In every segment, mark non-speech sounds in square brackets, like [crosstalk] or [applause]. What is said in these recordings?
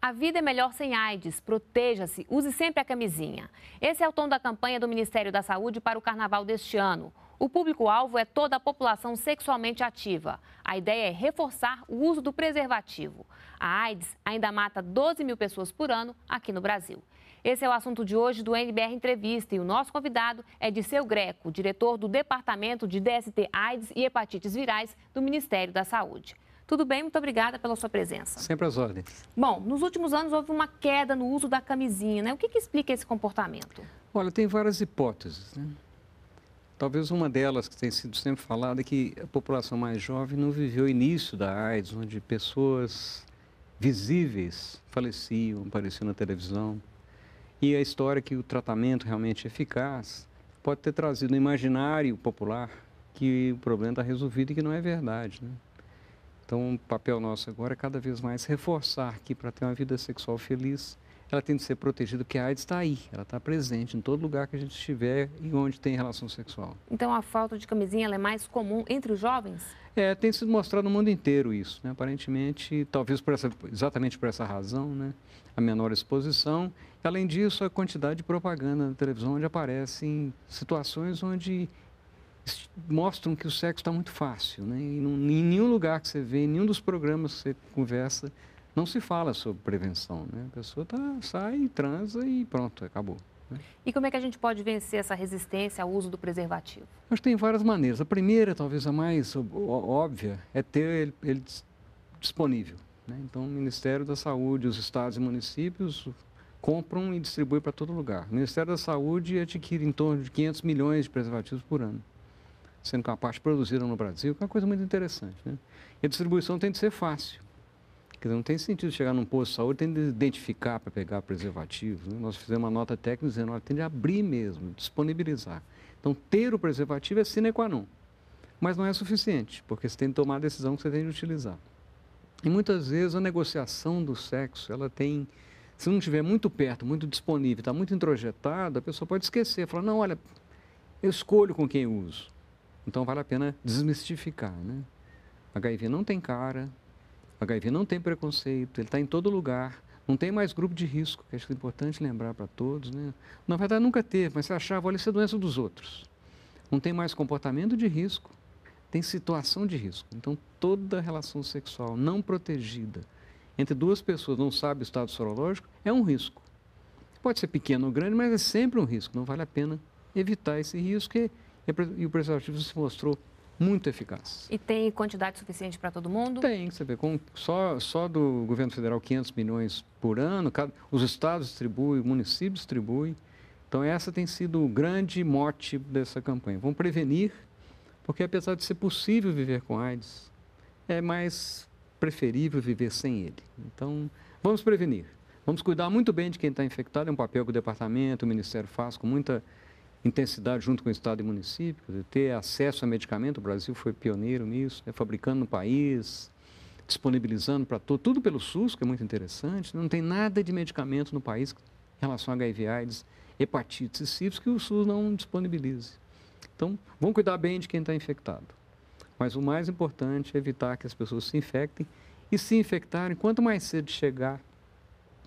A vida é melhor sem AIDS. Proteja-se, use sempre a camisinha. Esse é o tom da campanha do Ministério da Saúde para o carnaval deste ano. O público-alvo é toda a população sexualmente ativa. A ideia é reforçar o uso do preservativo. A AIDS ainda mata 12 mil pessoas por ano aqui no Brasil. Esse é o assunto de hoje do NBR Entrevista e o nosso convidado é Disseu Greco, diretor do Departamento de DST AIDS e Hepatites Virais do Ministério da Saúde. Tudo bem, muito obrigada pela sua presença. Sempre às ordens. Bom, nos últimos anos houve uma queda no uso da camisinha, né? O que, que explica esse comportamento? Olha, tem várias hipóteses, né? Talvez uma delas que tem sido sempre falada é que a população mais jovem não viveu o início da AIDS, onde pessoas visíveis faleciam, apareciam na televisão. E a história que o tratamento realmente é eficaz pode ter trazido no imaginário popular que o problema está resolvido e que não é verdade. Né? Então, o papel nosso agora é cada vez mais reforçar que para ter uma vida sexual feliz, ela tem de ser protegida, porque a AIDS está aí, ela está presente em todo lugar que a gente estiver e onde tem relação sexual. Então a falta de camisinha é mais comum entre os jovens? É, tem sido mostrado no mundo inteiro isso, né? aparentemente, talvez por essa, exatamente por essa razão, né? a menor exposição. Além disso, a quantidade de propaganda na televisão onde aparecem situações onde mostram que o sexo está muito fácil. Né? E não, em nenhum lugar que você vê, em nenhum dos programas que você conversa, não se fala sobre prevenção. Né? A pessoa tá, sai, transa e pronto, acabou. Né? E como é que a gente pode vencer essa resistência ao uso do preservativo? Mas tem várias maneiras. A primeira, talvez a mais óbvia, é ter ele, ele disponível. Né? Então, o Ministério da Saúde, os estados e municípios compram e distribuem para todo lugar. O Ministério da Saúde adquire em torno de 500 milhões de preservativos por ano sendo capaz de produzir no Brasil, que é uma coisa muito interessante. Né? E a distribuição tem de ser fácil. Quer dizer, não tem sentido chegar num posto de saúde, tem de identificar para pegar preservativos. Né? Nós fizemos uma nota técnica dizendo, olha, tem de abrir mesmo, disponibilizar. Então, ter o preservativo é sine qua non. Mas não é suficiente, porque você tem de tomar a decisão que você tem de utilizar. E muitas vezes a negociação do sexo, ela tem se não estiver muito perto, muito disponível, está muito introjetado, a pessoa pode esquecer, falar, não, olha, eu escolho com quem uso. Então vale a pena desmistificar, né? HIV não tem cara, HIV não tem preconceito, ele está em todo lugar, não tem mais grupo de risco, que acho que é importante lembrar para todos, né? Na verdade nunca teve, mas você achava, olha, isso é doença dos outros. Não tem mais comportamento de risco, tem situação de risco. Então toda relação sexual não protegida entre duas pessoas não sabe o estado sorológico é um risco. Pode ser pequeno ou grande, mas é sempre um risco. Não vale a pena evitar esse risco. E e o preço ativo se mostrou muito eficaz. E tem quantidade suficiente para todo mundo? Tem, você vê, com, só, só do governo federal 500 milhões por ano, cada, os estados distribuem, municípios distribuem. Então, essa tem sido o grande mote dessa campanha. Vamos prevenir, porque apesar de ser possível viver com AIDS, é mais preferível viver sem ele. Então, vamos prevenir. Vamos cuidar muito bem de quem está infectado, é um papel que o departamento, o ministério faz com muita intensidade junto com o Estado e município, ter acesso a medicamento, o Brasil foi pioneiro nisso, né? fabricando no país, disponibilizando para todo, tudo pelo SUS, que é muito interessante. Né? Não tem nada de medicamento no país em relação a HIV, AIDS, hepatites e sífilis que o SUS não disponibilize. Então, vamos cuidar bem de quem está infectado. Mas o mais importante é evitar que as pessoas se infectem e se infectarem, quanto mais cedo chegar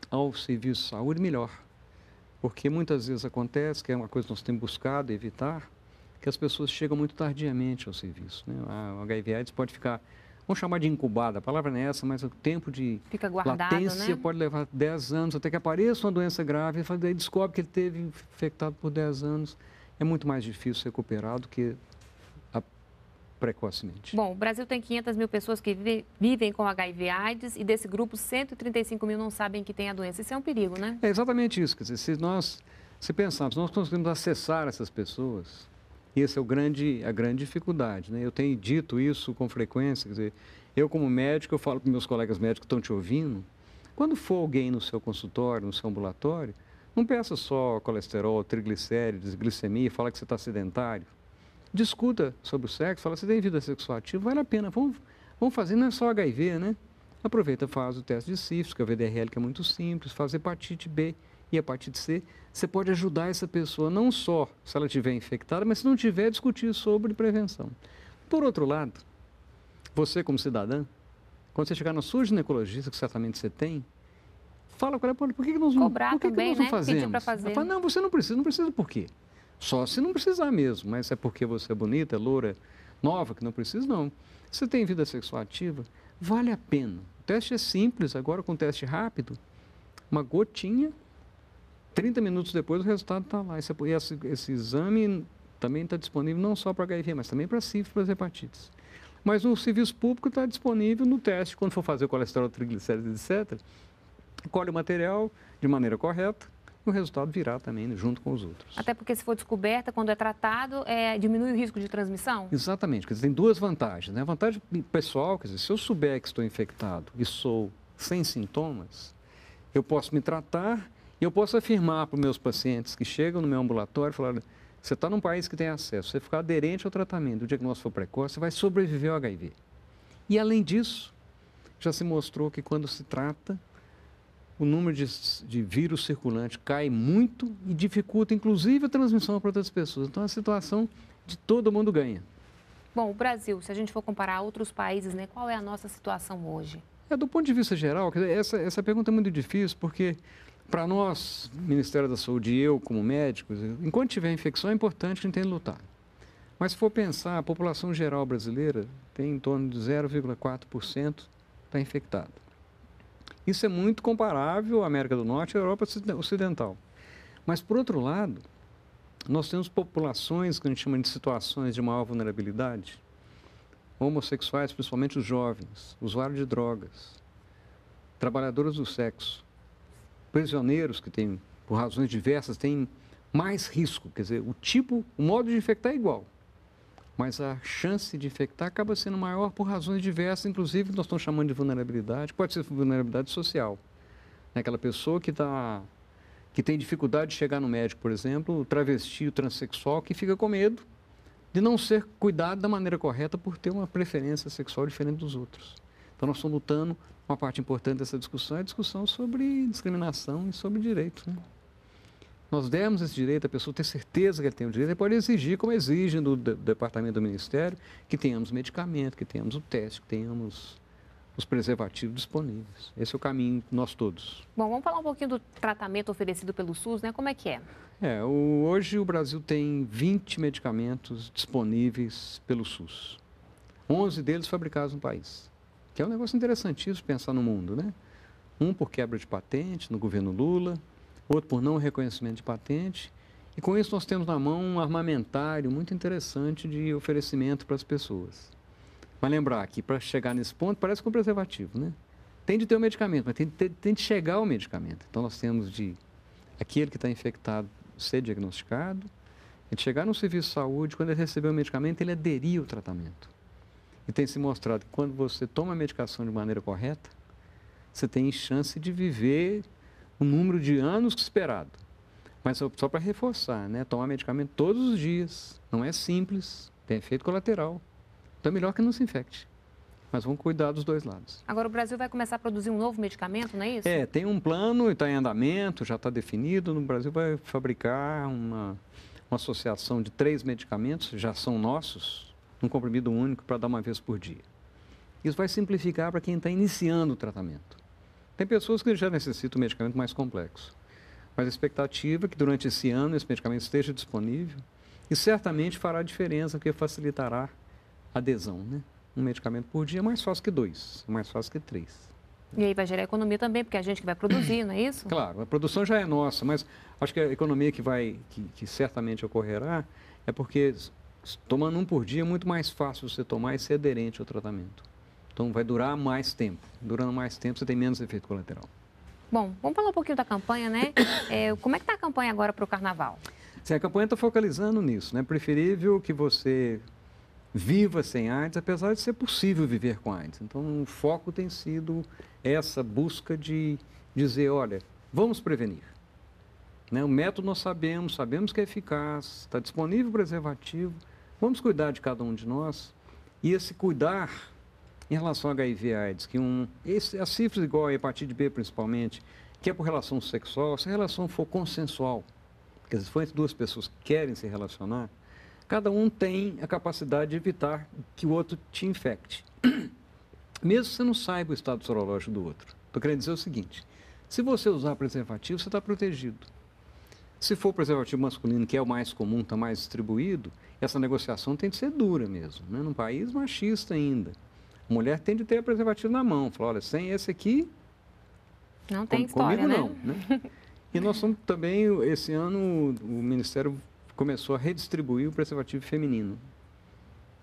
ao serviço de saúde, melhor. Porque muitas vezes acontece, que é uma coisa que nós temos buscado evitar, que as pessoas chegam muito tardiamente ao serviço. Né? A HIV AIDS pode ficar, vamos chamar de incubada, a palavra não é essa, mas o tempo de Fica guardado, latência né? pode levar 10 anos até que apareça uma doença grave, e aí descobre que ele teve infectado por 10 anos. É muito mais difícil recuperar do que precocemente. Bom, o Brasil tem 500 mil pessoas que vive, vivem com HIV/AIDS e desse grupo 135 mil não sabem que tem a doença. Isso é um perigo, né? É exatamente isso. Quer dizer, se nós se pensarmos, nós conseguimos acessar essas pessoas, e essa é o grande, a grande dificuldade. Né? Eu tenho dito isso com frequência. Quer dizer, eu como médico, eu falo para meus colegas médicos que estão te ouvindo, quando for alguém no seu consultório, no seu ambulatório, não peça só colesterol, triglicérides, glicemia, fala que você está sedentário discuta sobre o sexo, fala, você assim, tem vida sexual ativa, vale a pena, vamos, vamos fazer, não é só HIV, né? Aproveita, faz o teste de sífilis, que é o VDRL, que é muito simples, faz hepatite B e hepatite C. Você pode ajudar essa pessoa, não só se ela estiver infectada, mas se não tiver, discutir sobre prevenção. Por outro lado, você como cidadã, quando você chegar na sua ginecologista, que certamente você tem, fala com ela, por que, que nós não, Cobrar por que, também, que nós não né? fazemos? Fazer. Ela fala, não, você não precisa, não precisa por quê? Só se não precisar mesmo, mas é porque você é bonita, é loura, é nova, que não precisa, não. Você tem vida sexual ativa? Vale a pena. O teste é simples, agora com teste rápido, uma gotinha, 30 minutos depois o resultado está lá. Esse, esse, esse, exame também está disponível não só para HIV, mas também para sífilis e para hepatites. Mas o serviço público está disponível no teste, quando for fazer o colesterol, triglicéridos, etc. Colhe o material de maneira correta, e o resultado virá também né, junto com os outros. Até porque se for descoberta, quando é tratado, é, diminui o risco de transmissão? Exatamente, quer dizer, tem duas vantagens. Né? A vantagem pessoal, quer dizer, se eu souber que estou infectado e sou sem sintomas, eu posso me tratar e eu posso afirmar para os meus pacientes que chegam no meu ambulatório e falar, você está num país que tem acesso, você ficar aderente ao tratamento, o diagnóstico for precoce, você vai sobreviver ao HIV. E além disso, já se mostrou que quando se trata, o número de, de vírus circulante cai muito e dificulta, inclusive, a transmissão para outras pessoas. Então, é a situação de todo mundo ganha. Bom, o Brasil, se a gente for comparar a outros países, né, qual é a nossa situação hoje? É, do ponto de vista geral, essa, essa pergunta é muito difícil, porque para nós, Ministério da Saúde e eu, como médicos, enquanto tiver infecção, é importante a gente tem que lutar. Mas se for pensar, a população geral brasileira tem em torno de 0,4% está infectada. Isso é muito comparável à América do Norte e à Europa Ocidental. Mas, por outro lado, nós temos populações que a gente chama de situações de maior vulnerabilidade, homossexuais, principalmente os jovens, usuários de drogas, trabalhadoras do sexo, prisioneiros que têm, por razões diversas, têm mais risco. Quer dizer, o tipo, o modo de infectar é igual mas a chance de infectar acaba sendo maior por razões diversas, inclusive nós estamos chamando de vulnerabilidade, pode ser vulnerabilidade social. Né, aquela pessoa que, tá, que tem dificuldade de chegar no médico, por exemplo, o travesti, o transexual, que fica com medo de não ser cuidado da maneira correta por ter uma preferência sexual diferente dos outros. Então nós estamos lutando, uma parte importante dessa discussão é a discussão sobre discriminação e sobre direitos. Né? Nós demos esse direito à pessoa ter certeza que ele tem o direito, ele pode exigir, como exigem do, do Departamento do Ministério, que tenhamos medicamento, que tenhamos o teste, que tenhamos os preservativos disponíveis. Esse é o caminho nós todos. Bom, vamos falar um pouquinho do tratamento oferecido pelo SUS, né? Como é que é? É, o, hoje o Brasil tem 20 medicamentos disponíveis pelo SUS. 11 deles fabricados no país. Que é um negócio interessantíssimo pensar no mundo, né? Um por quebra de patente no governo Lula, outro por não reconhecimento de patente. E com isso nós temos na mão um armamentário muito interessante de oferecimento para as pessoas. Mas lembrar que para chegar nesse ponto parece com preservativo, né? Tem de ter o um medicamento, mas tem de, ter, tem de chegar o medicamento. Então nós temos de aquele que está infectado ser diagnosticado, ele chegar no serviço de saúde, quando ele receber o medicamento, ele aderir ao tratamento. E tem se mostrado que quando você toma a medicação de maneira correta, você tem chance de viver o número de anos esperado. Mas só, só para reforçar, né? Tomar medicamento todos os dias não é simples, tem efeito colateral. Então é melhor que não se infecte. Mas vamos cuidar dos dois lados. Agora o Brasil vai começar a produzir um novo medicamento, não é isso? É, tem um plano e está em andamento, já está definido. No Brasil vai fabricar uma, uma associação de três medicamentos, já são nossos, um comprimido único para dar uma vez por dia. Isso vai simplificar para quem está iniciando o tratamento. Tem pessoas que já necessitam de medicamento mais complexo. Mas a expectativa é que durante esse ano esse medicamento esteja disponível e certamente fará diferença, porque facilitará a adesão. Né? Um medicamento por dia é mais fácil que dois, é mais fácil que três. Né? E aí vai gerar economia também, porque é a gente que vai produzir, não é isso? Claro, a produção já é nossa, mas acho que a economia que vai, que, que certamente ocorrerá, é porque tomando um por dia é muito mais fácil você tomar e ser aderente ao tratamento. Então vai durar mais tempo. Durando mais tempo, você tem menos efeito colateral. Bom, vamos falar um pouquinho da campanha, né? [coughs] É, como é que está a campanha agora para o carnaval? Sim, a campanha está focalizando nisso, né? Preferível que você viva sem AIDS, apesar de ser possível viver com AIDS. Então, o foco tem sido essa busca de dizer, olha, vamos prevenir. Né? O método nós sabemos, sabemos que é eficaz, está disponível o preservativo, vamos cuidar de cada um de nós. E esse cuidar em relação ao HIV/AIDS, que é um, esse, a sífilis igual a hepatite B principalmente, que é por relação sexual, se a relação for consensual, quer dizer, se for entre duas pessoas que querem se relacionar, cada um tem a capacidade de evitar que o outro te infecte. [clears throat] Mesmo que você não saiba o estado sorológico do outro. Estou querendo dizer o seguinte: se você usar preservativo, você está protegido. Se for preservativo masculino, que é o mais comum, está mais distribuído, essa negociação tem que ser dura mesmo, né? num país machista ainda mulher tem de ter o preservativo na mão. Fala, olha, sem esse aqui. Não tem com, história, comigo né? não. Né? né? [laughs] E nós somos também, esse ano, o Ministério começou a redistribuir o preservativo feminino.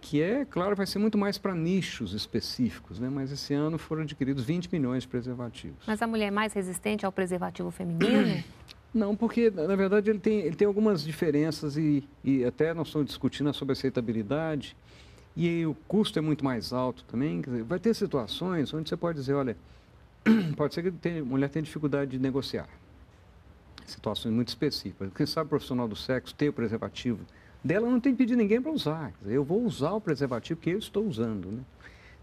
Que é, claro, vai ser muito mais para nichos específicos, né? mas esse ano foram adquiridos 20 milhões de preservativos. Mas a mulher é mais resistente ao preservativo feminino? [coughs] Não, porque na verdade ele tem, ele tem algumas diferenças e, e até nós estamos discutindo sobre aceitabilidade e o custo é muito mais alto também. Dizer, vai ter situações onde você pode dizer, olha, [clears throat] pode ser que a mulher tenha dificuldade de negociar. Situações muito específicas. Quem sabe o profissional do sexo ter o preservativo dela não tem que pedir ninguém para usar. Dizer, eu vou usar o preservativo que eu estou usando. Né?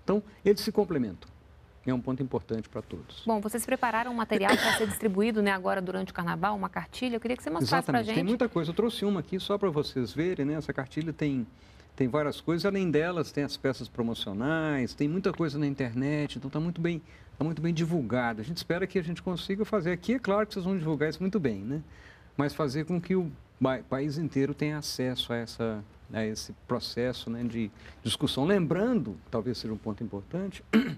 Então, eles se complementam. É um ponto importante para todos. Bom, vocês prepararam um material para ser distribuído né, agora durante o carnaval, uma cartilha. Eu queria que você mostrasse para a gente. Tem muita coisa. Eu trouxe uma aqui só para vocês verem. Né? Essa cartilha tem tem várias coisas, além delas tem as peças promocionais, tem muita coisa na internet, então está muito bem, tá muito bem divulgado. A gente espera que a gente consiga fazer aqui, é claro que vocês vão divulgar isso muito bem, né? Mas fazer com que o país inteiro tenha acesso a, essa, a esse processo né, de discussão. Lembrando, talvez seja um ponto importante, [coughs] nós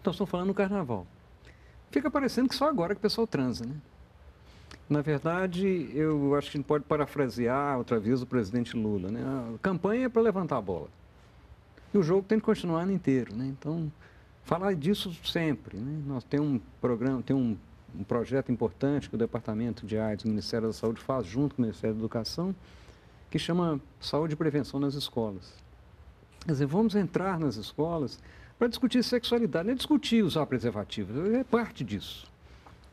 então estamos falando do carnaval. Fica parecendo que só agora que o pessoal transa, né? Na verdade, eu acho que a gente pode parafrasear outra vez o presidente Lula. Né? A campanha é para levantar a bola. E o jogo tem que continuar no inteiro. Né? Então, falar disso sempre. Né? Nós temos um programa, tem um, um, projeto importante que o Departamento de AIDS do Ministério da Saúde faz junto com o Ministério da Educação, que chama Saúde e Prevenção nas Escolas. Quer dizer, vamos entrar nas escolas para discutir sexualidade. Não é discutir usar preservativo, é parte disso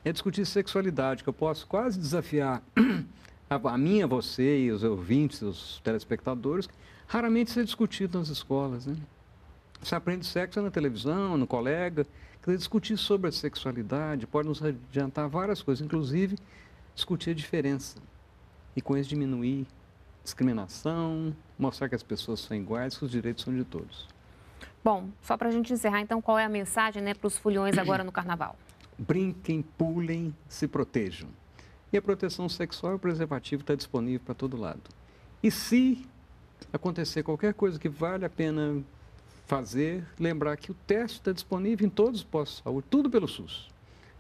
é discutir sexualidade, que eu posso quase desafiar [clears throat] a, minha, você e os ouvintes, os telespectadores, raramente isso é discutido nas escolas. Né? Se aprende sexo na televisão, no colega. Quer discutir sobre a sexualidade pode nos adiantar várias coisas, inclusive discutir a diferença. E com isso diminuir discriminação, mostrar que as pessoas são iguais, que os direitos são de todos. Bom, só para a gente encerrar, então, qual é a mensagem né, para os fulhões agora no [clears throat] Carnaval? brinquem, pulem, se protejam. E a proteção sexual e o preservativo está disponível para todo lado. E se acontecer qualquer coisa que vale a pena fazer, lembrar que o teste está disponível em todos os postos de saúde, tudo pelo SUS.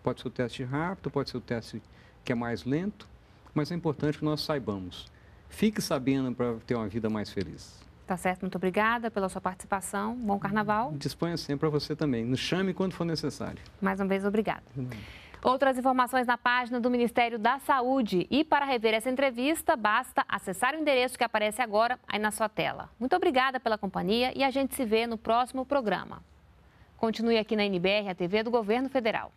Pode ser o teste rápido, pode ser o teste que é mais lento, mas é importante que nós saibamos. Fique sabendo para ter uma vida mais feliz. Tá certo, muito obrigada pela sua participação. Bom carnaval. Disponha sempre para você também. Nos chame quando for necessário. Mais uma vez, obrigada. Outras informações na página do Ministério da Saúde. E para rever essa entrevista, basta acessar o endereço que aparece agora aí na sua tela. Muito obrigada pela companhia e a gente se vê no próximo programa. Continue aqui na NBR, a TV do Governo Federal.